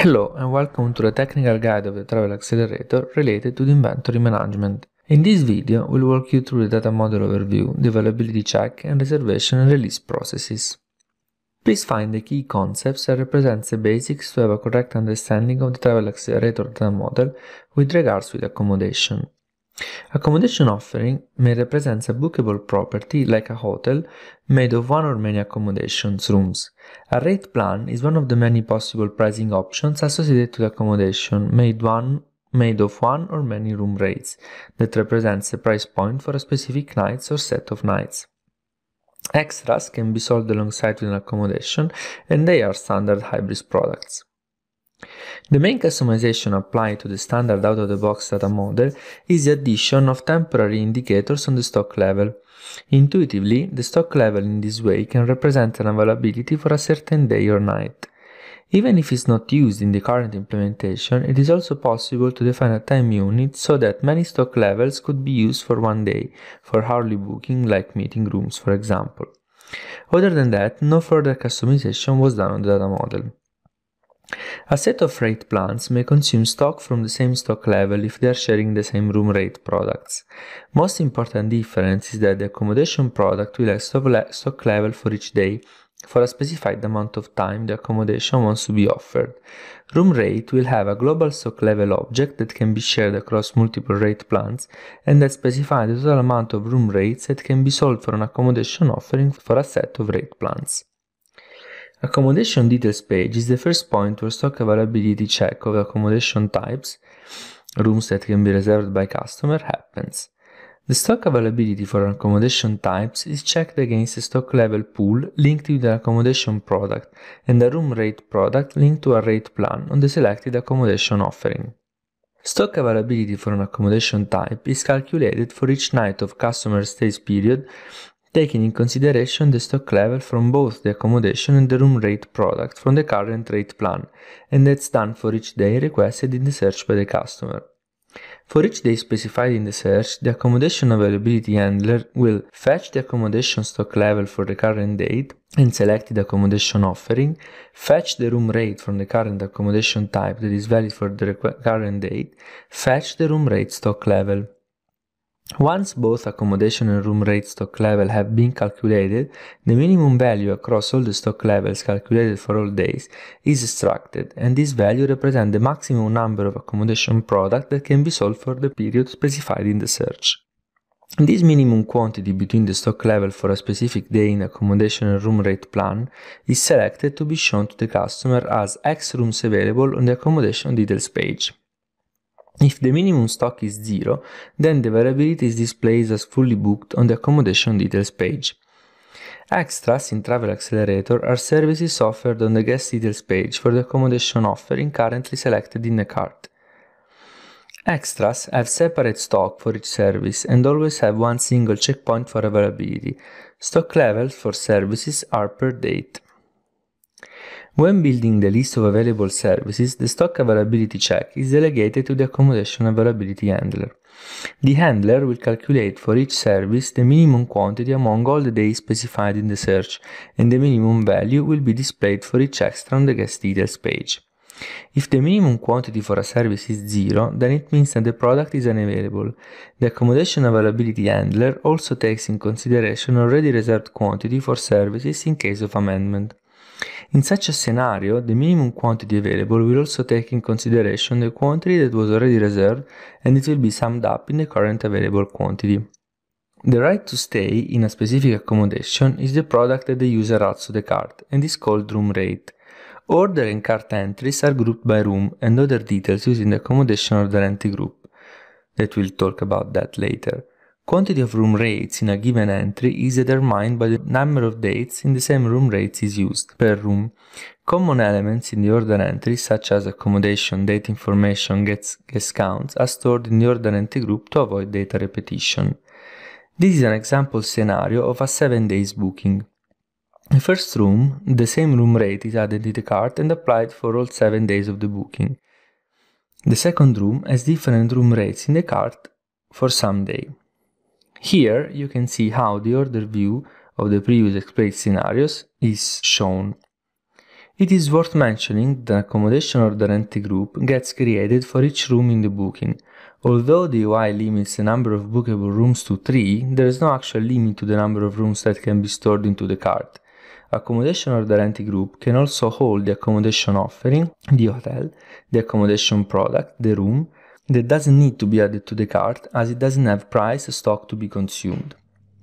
Hello and welcome to the technical guide of the Travel Accelerator related to the inventory management. In this video, we'll walk you through the data model overview, the availability check, and reservation and release processes. Please find the key concepts that represents the basics to have a correct understanding of the Travel Accelerator data model with regards to the accommodation. Accommodation offering may represent a bookable property like a hotel made of one or many accommodations rooms. A rate plan is one of the many possible pricing options associated to the accommodation made one made of one or many room rates that represents a price point for a specific night or set of nights. Extras can be sold alongside with an accommodation and they are standard hybrid products. The main customization applied to the standard out-of-the-box data model is the addition of temporary indicators on the stock level. Intuitively, the stock level in this way can represent an availability for a certain day or night. Even if it's not used in the current implementation, it is also possible to define a time unit so that many stock levels could be used for one day, for hourly booking like meeting rooms for example. Other than that, no further customization was done on the data model. A set of rate plans may consume stock from the same stock level if they are sharing the same room rate products. Most important difference is that the accommodation product will have stock level for each day for a specified amount of time the accommodation wants to be offered. Room rate will have a global stock level object that can be shared across multiple rate plans and that specifies the total amount of room rates that can be sold for an accommodation offering for a set of rate plans. Accommodation details page is the first point where stock availability check of accommodation types, rooms that can be reserved by customer, happens. The stock availability for accommodation types is checked against the stock level pool linked with the accommodation product and the room rate product linked to a rate plan on the selected accommodation offering. Stock availability for an accommodation type is calculated for each night of customer stays period taking in consideration the stock level from both the accommodation and the room rate product from the current rate plan, and that's done for each day requested in the search by the customer. For each day specified in the search, the accommodation availability handler will fetch the accommodation stock level for the current date and selected accommodation offering, fetch the room rate from the current accommodation type that is valid for the current date, fetch the room rate stock level. Once both accommodation and room rate stock level have been calculated, the minimum value across all the stock levels calculated for all days is extracted, and this value represents the maximum number of accommodation products that can be sold for the period specified in the search. This minimum quantity between the stock level for a specific day in accommodation and room rate plan is selected to be shown to the customer as X rooms available on the accommodation details page. If the minimum stock is zero, then the variability is displayed as fully booked on the accommodation details page. Extras in Travel Accelerator are services offered on the guest details page for the accommodation offering currently selected in the cart. Extras have separate stock for each service and always have one single checkpoint for availability. Stock levels for services are per date. When building the list of available services, the stock availability check is delegated to the accommodation availability handler. The handler will calculate for each service the minimum quantity among all the days specified in the search, and the minimum value will be displayed for each extra on the guest details page. If the minimum quantity for a service is zero, then it means that the product is unavailable. The accommodation availability handler also takes in consideration already reserved quantity for services in case of amendment. In such a scenario, the minimum quantity available will also take in consideration the quantity that was already reserved and it will be summed up in the current available quantity. The right to stay in a specific accommodation is the product that the user adds to the cart and is called room rate. Order and cart entries are grouped by room and other details using the accommodation order entry group that we'll talk about that later. Quantity of room rates in a given entry is determined by the number of dates in the same room rates is used per room. Common elements in the order entry, such as accommodation, date information, gets guest counts, are stored in the order entry group to avoid data repetition. This is an example scenario of a 7 days booking. The first room, the same room rate is added to the cart and applied for all 7 days of the booking. The second room has different room rates in the cart for some day. Here you can see how the order view of the previous explained scenarios is shown. It is worth mentioning that accommodation order entity group gets created for each room in the booking. Although the UI limits the number of bookable rooms to 3, there is no actual limit to the number of rooms that can be stored into the cart. Accommodation order entity group can also hold the accommodation offering, the hotel, the accommodation product, the room, that doesn't need to be added to the cart as it doesn't have price stock to be consumed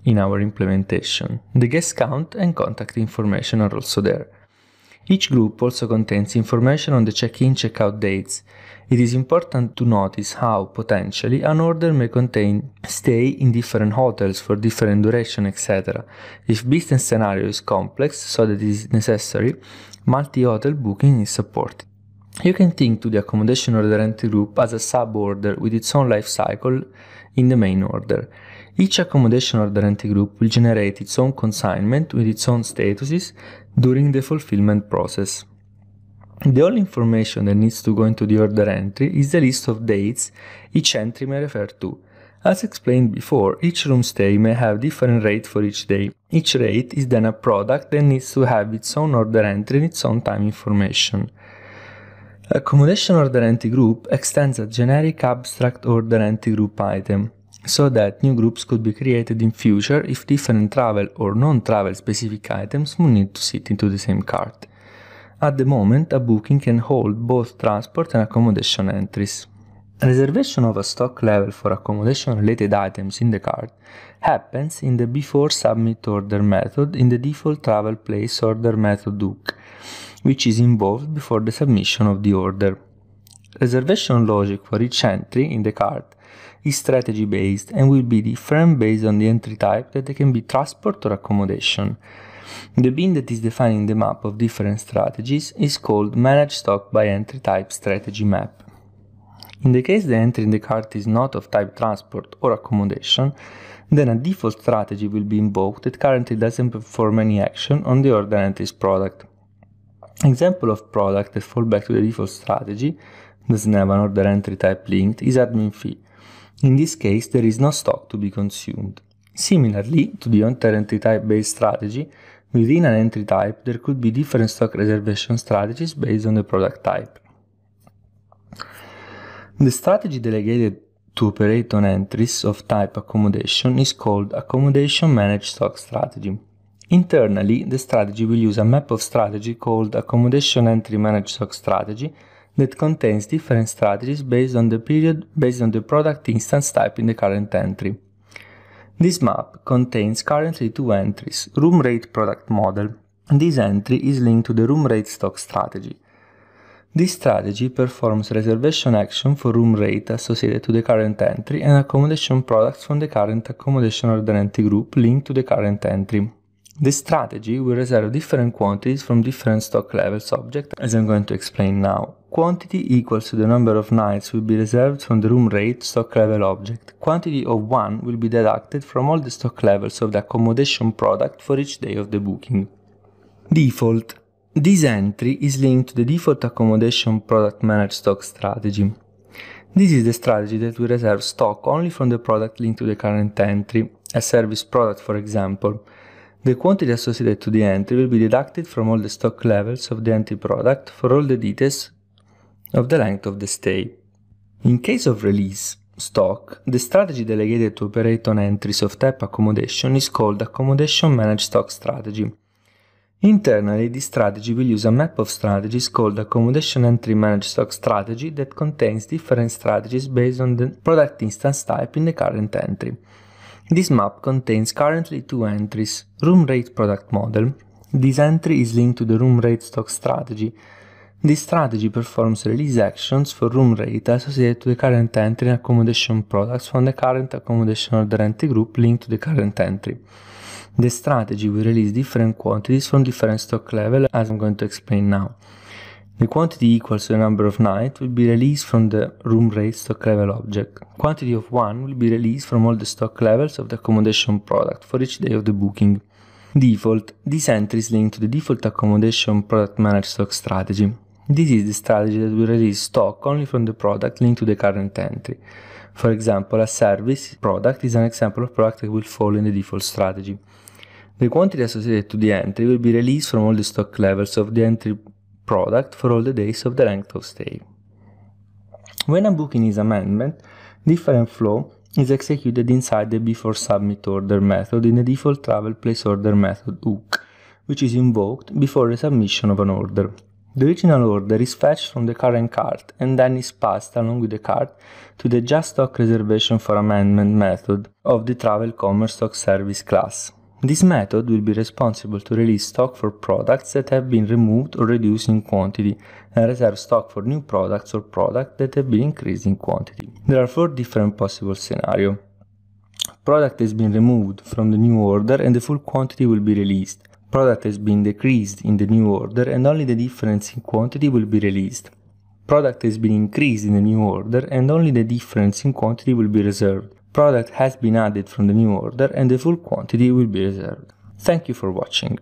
in our implementation. The guest count and contact information are also there. Each group also contains information on the check-in check-out dates. It is important to notice how, potentially, an order may contain stay in different hotels for different duration, etc. If business scenario is complex so that it is necessary, multi-hotel booking is supported. You can think to the accommodation order entry group as a sub-order with its own life cycle in the main order. Each accommodation order entry group will generate its own consignment with its own statuses during the fulfillment process. The only information that needs to go into the order entry is the list of dates each entry may refer to. As explained before, each room stay may have different rate for each day. Each rate is then a product that needs to have its own order entry and its own time information. A order order group extends a generic abstract order group item, so that new groups could be created in future if different travel or non-travel specific items would need to sit into the same cart. At the moment, a booking can hold both transport and accommodation entries. Reservation of a stock level for accommodation related items in the cart happens in the before submit order method in the default travel place order method hook which is involved before the submission of the order. Reservation logic for each entry in the card is strategy based and will be different based on the entry type that can be transport or accommodation. The bin that is defining the map of different strategies is called Manage Stock by Entry Type Strategy Map. In the case the entry in the cart is not of type transport or accommodation, then a default strategy will be invoked that currently doesn't perform any action on the order its product. Example of product that fall back to the default strategy, the not order entry type linked, is admin fee. In this case, there is no stock to be consumed. Similarly to the order entry type based strategy, within an entry type there could be different stock reservation strategies based on the product type. The strategy delegated to operate on entries of type accommodation is called accommodation managed stock strategy Internally, the strategy will use a map of strategy called Accommodation Entry Manage Stock Strategy that contains different strategies based on the period based on the product instance type in the current entry. This map contains currently two entries, room rate product model. This entry is linked to the room rate stock strategy. This strategy performs reservation action for room rate associated to the current entry and accommodation products from the current accommodation order entry group linked to the current entry. This strategy will reserve different quantities from different stock levels object, as I'm going to explain now. Quantity equals to the number of nights will be reserved from the room rate stock level object. Quantity of 1 will be deducted from all the stock levels of the accommodation product for each day of the booking. Default This entry is linked to the default accommodation product managed stock strategy. This is the strategy that will reserve stock only from the product linked to the current entry, a service product for example. The quantity associated to the entry will be deducted from all the stock levels of the entry product for all the details of the length of the stay. In case of release stock, the strategy delegated to operate on entries of type accommodation is called Accommodation Managed Stock Strategy. Internally, this strategy will use a map of strategies called Accommodation Entry Managed Stock Strategy that contains different strategies based on the product instance type in the current entry. This map contains currently two entries, room rate product model. This entry is linked to the room rate stock strategy. This strategy performs release actions for room rate associated to the current entry and accommodation products from the current accommodation order entry group linked to the current entry. The strategy will release different quantities from different stock level as I'm going to explain now. The quantity equals the number of nights will be released from the room rate stock level object. Quantity of 1 will be released from all the stock levels of the accommodation product for each day of the booking. Default. This entry is linked to the default accommodation product manager stock strategy. This is the strategy that will release stock only from the product linked to the current entry. For example, a service product is an example of product that will fall in the default strategy. The quantity associated to the entry will be released from all the stock levels of the entry product for all the days of the length of stay. When a booking is amended, different flow is executed inside the before submit order method in the default travel place order method hook, which is invoked before the submission of an order. The original order is fetched from the current cart and then is passed along with the cart to the just stock reservation for amendment method of the travel commerce stock service class. This method will be responsible to release stock for products that have been removed or reduced in quantity and reserve stock for new products or products that have been increased in quantity. There are four different possible scenarios. Product has been removed from the new order and the full quantity will be released. Product has been decreased in the new order and only the difference in quantity will be released. Product has been increased in the new order and only the difference in quantity will be reserved. Product has been added from the new order and the full quantity will be reserved. Thank you for watching.